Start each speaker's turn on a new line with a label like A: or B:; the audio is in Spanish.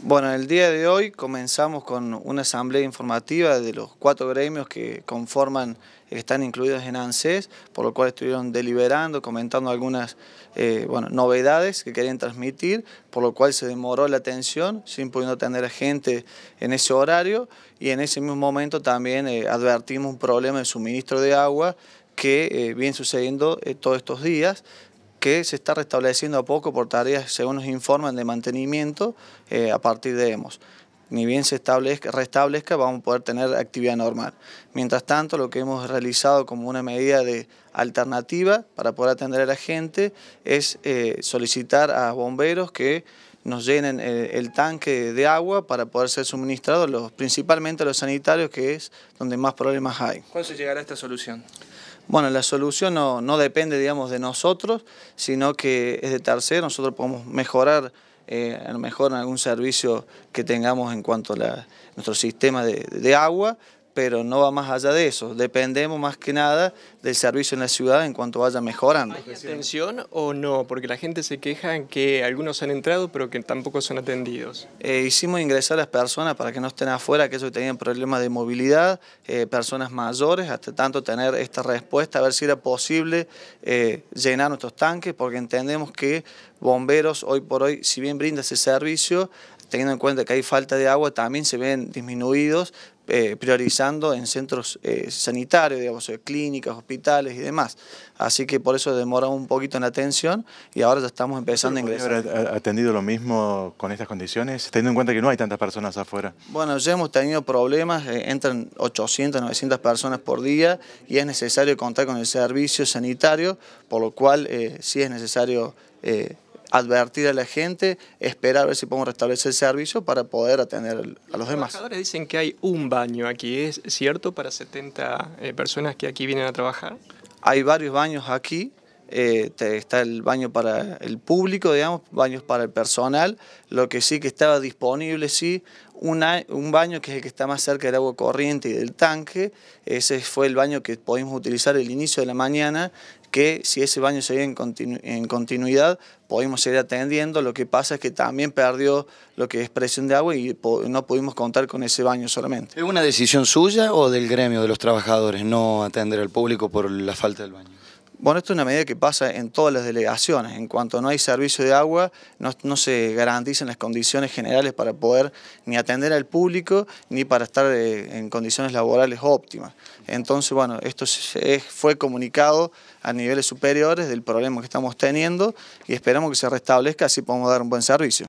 A: Bueno, el día de hoy comenzamos con una asamblea informativa de los cuatro gremios que conforman, están incluidos en ANSES, por lo cual estuvieron deliberando, comentando algunas eh, novedades que querían transmitir, por lo cual se demoró la atención, sin pudiendo tener gente en ese horario, y en ese mismo momento también eh, advertimos un problema de suministro de agua que eh, viene sucediendo todos estos días, que se está restableciendo a poco por tareas, según nos informan, de mantenimiento eh, a partir de EMOS. Ni bien se establezca, restablezca, vamos a poder tener actividad normal. Mientras tanto, lo que hemos realizado como una medida de alternativa para poder atender a la gente es eh, solicitar a bomberos que nos llenen eh, el, tanque de agua para poder ser suministrados los, principalmente a los sanitarios, que es donde más problemas hay.
B: ¿Cuándo se llegará a esta solución?
A: Bueno, la solución no, depende, digamos, de nosotros, sino que es de terceros, Nosotros podemos mejorar, eh, a lo mejor algún servicio que tengamos en cuanto a nuestro sistema de agua, pero no va más allá de eso. Dependemos más que nada del servicio en la ciudad en cuanto vaya mejorando. ¿Hay
B: atención o no? Porque la gente se queja en que algunos han entrado pero que tampoco son atendidos.
A: Eh, hicimos ingresar a las personas para que no estén afuera, que que tenían problemas de movilidad, eh, personas mayores, hasta tanto tener esta respuesta, a ver si era posible eh, llenar nuestros tanques, porque entendemos que bomberos hoy por hoy, si bien brinda ese servicio, teniendo en cuenta que hay falta de agua, también se ven disminuidos, eh, priorizando en centros eh, sanitarios, digamos, eh, clínicas, hospitales y demás. Así que por eso demoramos un poquito en la atención y ahora ya estamos empezando a ingresar. haber
B: atendido lo mismo con estas condiciones, teniendo en cuenta que no hay tantas personas afuera?
A: Bueno, ya hemos tenido problemas, entran 800, 900 personas por día y es necesario contar con el servicio sanitario, por lo cual sí es necesario advertir a la gente, esperar a ver si podemos restablecer el servicio para poder atender a los, demás. Los trabajadores
B: dicen que hay un baño aquí, ¿es cierto para 70 eh, personas que aquí vienen a trabajar?
A: Hay varios baños aquí, eh, está el baño para el público, digamos, baños para el personal, lo que sí que estaba disponible, sí, un baño que es el que está más cerca del agua corriente y del tanque, ese fue el baño que pudimos utilizar el inicio de la mañana que si ese baño se en, en continuidad, podemos seguir atendiendo. Lo que pasa es que también perdió lo que es presión de agua y no pudimos contar con ese baño solamente. ¿Es una decisión suya o del gremio de los trabajadores no atender al público por la falta del baño? Bueno, esto es una medida que pasa en todas las delegaciones. En cuanto no hay servicio de agua, no, se garantizan las condiciones generales para poder ni atender al público ni para estar eh, en condiciones laborales óptimas. Entonces, bueno, esto fue comunicado a niveles superiores del problema que estamos teniendo y esperamos que se restablezca así podemos dar un buen servicio.